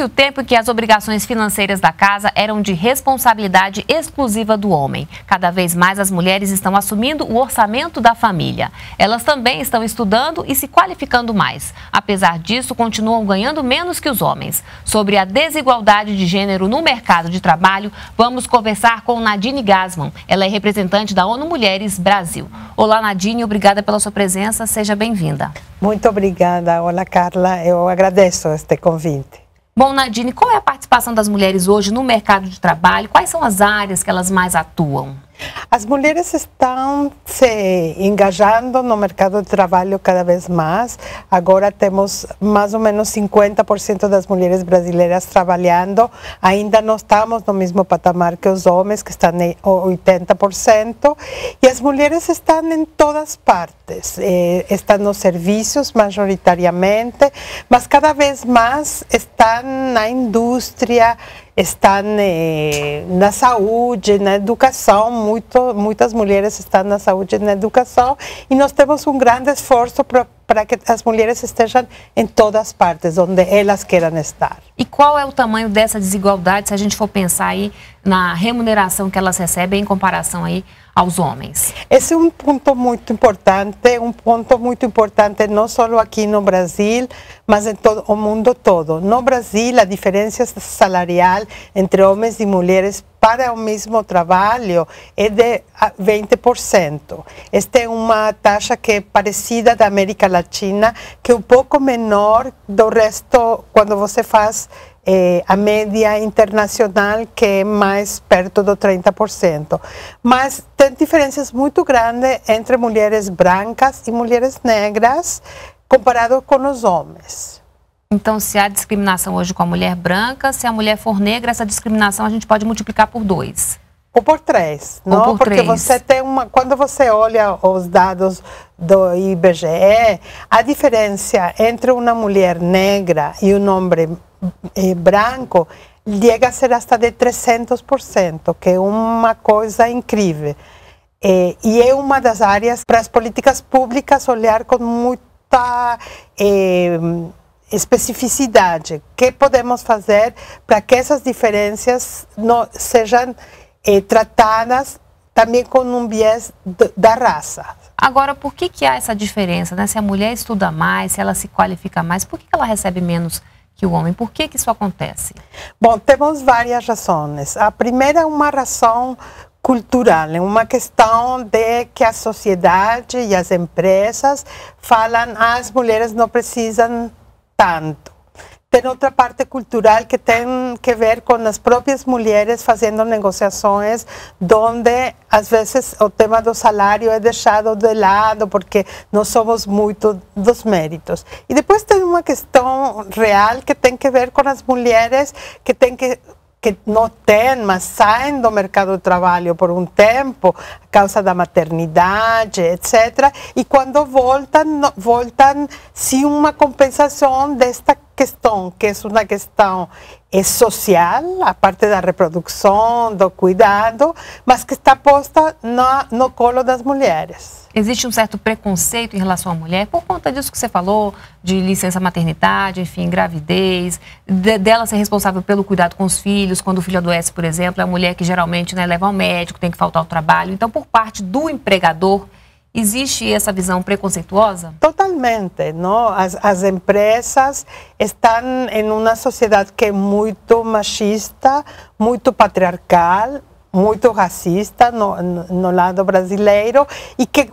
Disse o tempo que as obrigações financeiras da casa eram de responsabilidade exclusiva do homem. Cada vez mais as mulheres estão assumindo o orçamento da família. Elas também estão estudando e se qualificando mais. Apesar disso, continuam ganhando menos que os homens. Sobre a desigualdade de gênero no mercado de trabalho, vamos conversar com Nadine Gasman. Ela é representante da ONU Mulheres Brasil. Olá, Nadine, obrigada pela sua presença. Seja bem-vinda. Muito obrigada. Olá, Carla. Eu agradeço este convite. Bom, Nadine, qual é a participação das mulheres hoje no mercado de trabalho? Quais são as áreas que elas mais atuam? As mujeres están se engajando no mercado de trabajo cada vez más. Ahora tenemos más o menos 50% das mujeres brasileiras trabalhando. Ainda no estamos no mismo patamar que los hombres, que estão em 80%. Y las mulheres están en em todas partes. Eh, estão nos servicios mayoritariamente, mas cada vez mais estão na indústria estão eh, na saúde, na educação, muito, muitas mulheres estão na saúde e na educação, e nós temos um grande esforço para para que as mulheres estejam em todas partes, onde elas queiram estar. E qual é o tamanho dessa desigualdade se a gente for pensar aí na remuneração que elas recebem em comparação aí aos homens? Esse é um ponto muito importante, um ponto muito importante não só aqui no Brasil, mas em todo o mundo todo. No Brasil, a diferença salarial entre homens e mulheres para o mesmo trabalho é de 20%. Ah, Esta é uma taxa que é parecida da América Latina, que é um pouco menor do resto quando você faz eh, a média internacional, que é mais perto do 30%. Mas tem diferenças muito grandes entre mulheres brancas e mulheres negras comparado com os homens. Então, se há discriminação hoje com a mulher branca, se a mulher for negra, essa discriminação a gente pode multiplicar por dois. Ou por três, Ou não? Por porque três. você tem uma. Quando você olha os dados do IBGE, a diferença entre uma mulher negra e um homem eh, branco chega a ser até de 300%, que é uma coisa incrível. É, e é uma das áreas para as políticas públicas olhar com muita. Eh, especificidade. O que podemos fazer para que essas diferenças não sejam eh, tratadas também com um viés da raça? Agora, por que, que há essa diferença? Né? Se a mulher estuda mais, se ela se qualifica mais, por que, que ela recebe menos? que o homem. Por que, que isso acontece? Bom, temos várias razões. A primeira é uma razão cultural, é uma questão de que a sociedade e as empresas falam ah, as mulheres não precisam tanto. Tem outra parte cultural que tem que ver com as próprias mulheres fazendo negociações, onde às vezes o tema do salário é deixado de lado porque não somos muito dos méritos. E depois tem uma questão real que tem que ver com as mulheres que têm que que não têm, mas saem do mercado de trabalho por um tempo, a causa da maternidade, etc. E quando voltam, voltam sem uma compensação desta questão, que é uma questão social, a parte da reprodução, do cuidado, mas que está posta no, no colo das mulheres. Existe um certo preconceito em relação à mulher por conta disso que você falou, de licença maternidade, enfim, gravidez, de, dela ser responsável pelo cuidado com os filhos, quando o filho adoece, por exemplo, é a mulher que geralmente né, leva ao médico, tem que faltar ao trabalho. Então, por parte do empregador, Existe essa visão preconceituosa? Totalmente, não? As, as empresas estão em uma sociedade que é muito machista, muito patriarcal, muito racista no, no lado brasileiro e que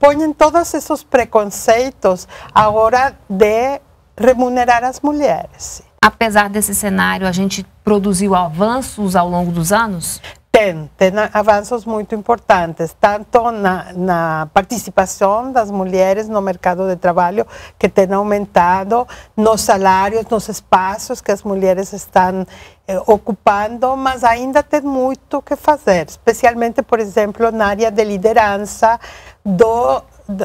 põem todos esses preconceitos a hora de remunerar as mulheres. Apesar desse cenário, a gente produziu avanços ao longo dos anos? tem, tem né? avanços muito importantes, tanto na, na, participação das mulheres no mercado de trabalho, que tem aumentado, nos salários, nos espaços que as mulheres estão eh, ocupando, mas ainda tem muito que fazer, especialmente, por exemplo, na área de liderança do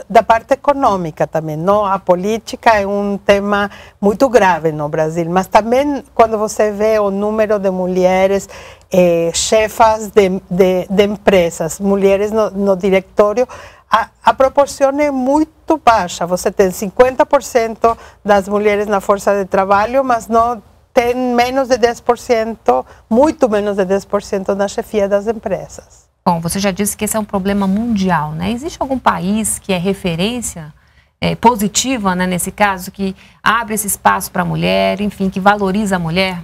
da parte econômica também, não? A política é um tema muito grave no Brasil, mas também quando você vê o número de mulheres eh, chefas de, de, de, empresas, mulheres no, no diretório, a, a, proporção é muito baixa. Você tem 50% das mulheres na força de trabalho, mas não tem menos de 10%, muito menos de 10% na chefia das empresas. Bom, você já disse que esse é um problema mundial, né? Existe algum país que é referência é, positiva, né, nesse caso, que abre esse espaço para a mulher, enfim, que valoriza a mulher?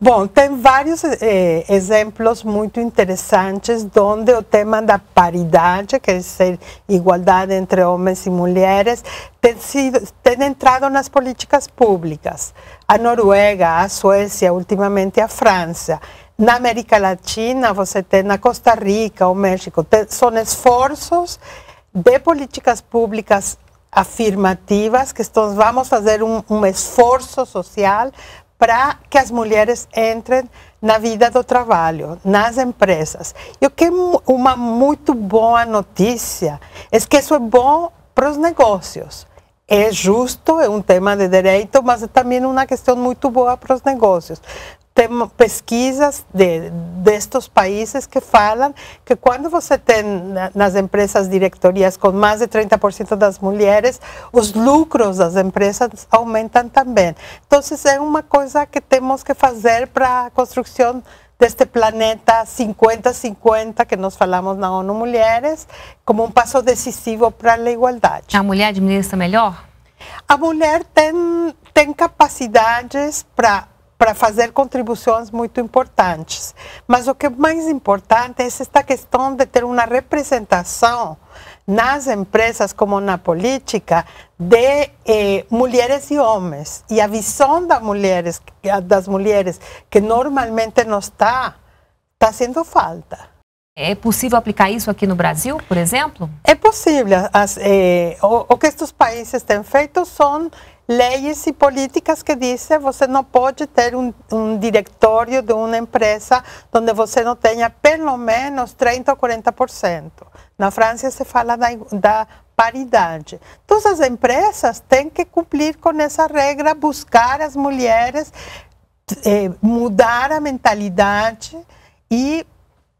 Bom, tem vários é, exemplos muito interessantes onde o tema da paridade, quer dizer, é igualdade entre homens e mulheres, tem, sido, tem entrado nas políticas públicas. A Noruega, a Suécia, ultimamente a França. Na América Latina, você tem na Costa Rica, o México, tem, são esforços de políticas públicas afirmativas, que estamos, vamos fazer um, um esforço social para que as mulheres entrem na vida do trabalho, nas empresas. E o que é uma muito boa notícia é que isso é bom para os negócios. É justo, é um tema de direito, mas é também uma questão muito boa para os negócios. pesquisas de, estos países que falam que cuando você en las empresas directorías con más de 30% las mujeres, los lucros las empresas aumentan también. Entonces, es una cosa que tenemos que fazer para construcción de este planeta 50-50 que nos falamos na ONU Mulheres, como un um paso decisivo para la igualdad. A mulher administra mejor? A mulher tiene capacidades para para fazer contribuições muito importantes. Mas o que é mais importante é esta questão de ter uma representação nas empresas como na política de eh, mulheres e homens e a visão das mulheres eh, das mulheres que normalmente não está está sendo falta é possível aplicar isso aqui no Brasil, por exemplo? É possível. As, é, o, o, que estes países têm feito são leis e políticas que dizem que você não pode ter um, um, diretório de uma empresa onde você não tenha pelo menos 30% ou 40%. Na França se fala da, da paridade. Todas as empresas têm que cumprir com essa regra, buscar as mulheres, eh, mudar a mentalidade e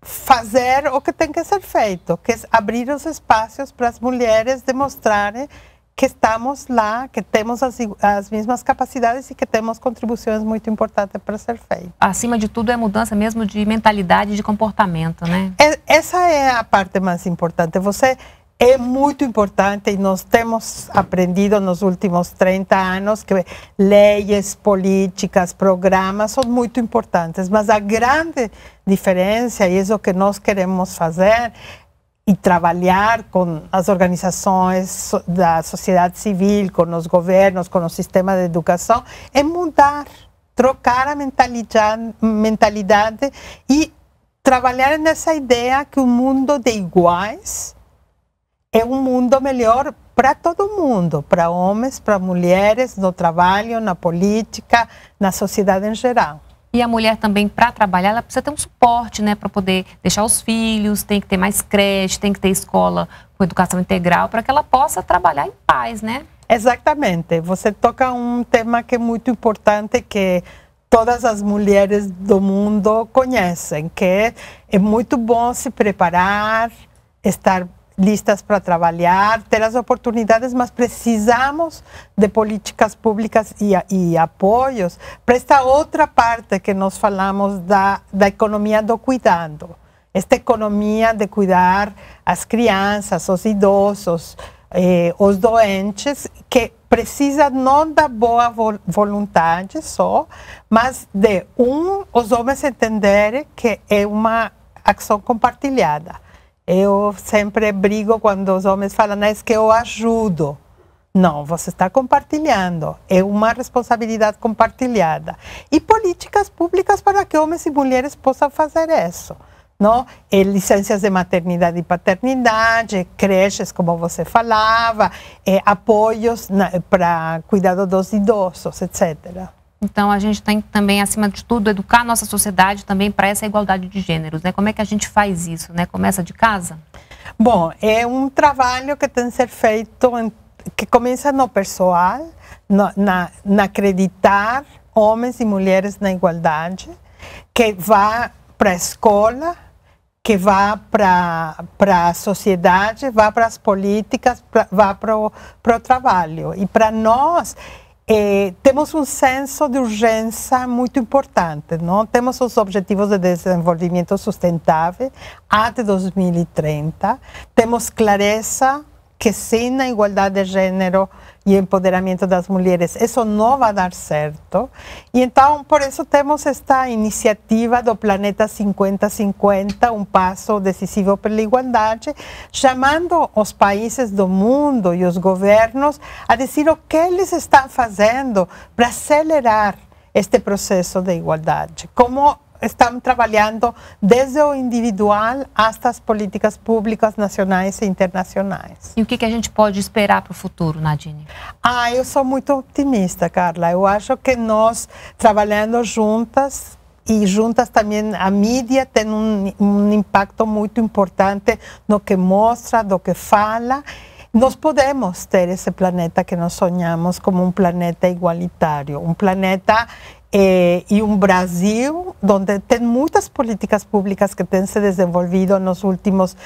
fazer o que tem que ser feito, que é abrir os espaços para as mulheres demonstrarem que estamos lá, que temos as, as, mesmas capacidades e que temos contribuições muito importantes para ser feito. Acima de tudo, é mudança mesmo de mentalidade e de comportamento, né? É, essa é a parte mais importante. Você é muito importante e nós temos aprendido nos últimos 30 anos que leis, políticas, programas são muito importantes, mas a grande diferença, e isso que nós queremos fazer, e trabalhar com as organizações da sociedade civil, com os governos, com o sistema de educação, é mudar, trocar a mentalidade, e trabalhar nessa ideia que o um mundo de iguais é um mundo melhor para todo mundo, para homens, para mulheres, no trabalho, na política, na sociedade em geral. E a mulher também, para trabalhar, ela precisa ter um suporte, né? Para poder deixar os filhos, tem que ter mais creche, tem que ter escola com educação integral, para que ela possa trabalhar em paz, né? Exatamente. Você toca um tema que é muito importante, que todas as mulheres do mundo conhecem, que é, é muito bom se preparar, estar listas para trabalhar, ter as oportunidades, mas precisamos de políticas públicas e, e apoios para esta outra parte que nós falamos da, da economia do cuidado. Esta economia de cuidar as crianças, os idosos, eh, os doentes, que precisa não da boa vontade só, mas de um, os homens entenderem que é uma ação compartilhada eu sempre brigo quando os homens falam, é que eu ajudo. Não, você está compartilhando. É uma responsabilidade compartilhada. E políticas públicas para que homens e mulheres possam fazer isso. Não? E licenças de maternidade e paternidade, creches, como você falava, apoios para cuidado dos idosos, etc. Então, a gente tem que também, acima de tudo, educar a nossa sociedade também para essa igualdade de gêneros. Né? Como é que a gente faz isso? Né? Começa de casa? Bom, é um trabalho que tem que ser feito, que começa no pessoal, no, na, na acreditar homens e mulheres na igualdade, que vá para a escola, que vá para a sociedade, vá para as políticas, vai vá para o trabalho. E para nós temos um senso de urgência muito importante, não? Temos os Objetivos de Desenvolvimento Sustentável até 2030, temos clareza que sem a igualdade de gênero empoderamiento de las mujeres, eso no va a dar cierto y entonces por eso tenemos esta iniciativa do Planeta 50-50, un paso decisivo igualdad, llamando a los países del mundo y los gobiernos a decir o que les están fazendo para acelerar este proceso de igualdad, Como estão trabalhando desde o individual até as políticas públicas nacionais e internacionais. E o que, que a gente pode esperar para o futuro, Nadine? Ah, eu sou muito otimista, Carla. Eu acho que nós, trabalhando juntas, e juntas também a mídia tem um, um impacto muito importante no que mostra, do que fala. Nós podemos ter esse planeta que nós sonhamos como um planeta igualitário, um planeta Eh, y un Brasil donde ten muchas políticas públicas que ten se desenvolvido los últimos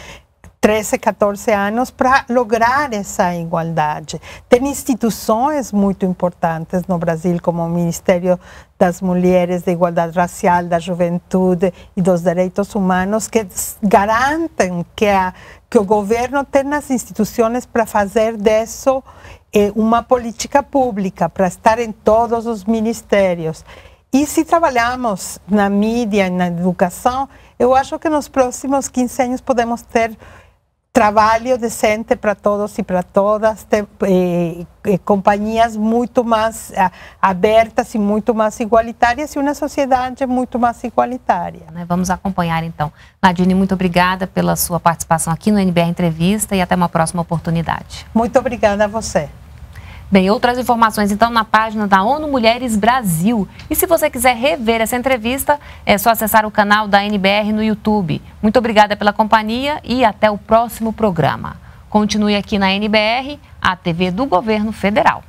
13, 14 años para lograr esa igualdad. ten instituciones muy importantes no Brasil, como Ministerio de das Mulheres, de igualdad Racial, Juventud y e los Direitos Humanos, que Humanos que, a, que o governo tenga as para fazer eso é uma política pública para estar em todos os ministérios. E se trabalharmos na mídia, na educação, eu acho que nos próximos 15 anos podemos ter trabalho decente para todos e para todas, ter, eh, eh, companhias muito mais ah, abertas e muito mais igualitárias e uma sociedade muito mais igualitária. Né, vamos acompanhar então. Nadine, muito obrigada pela sua participação aqui no NBR Entrevista e até uma próxima oportunidade. Muito obrigada a você. Bem, outras informações então na página da ONU Mulheres Brasil. E se você quiser rever essa entrevista, é só acessar o canal da NBR no YouTube. Muito obrigada pela companhia e até o próximo programa. Continue aqui na NBR, a TV do Governo Federal.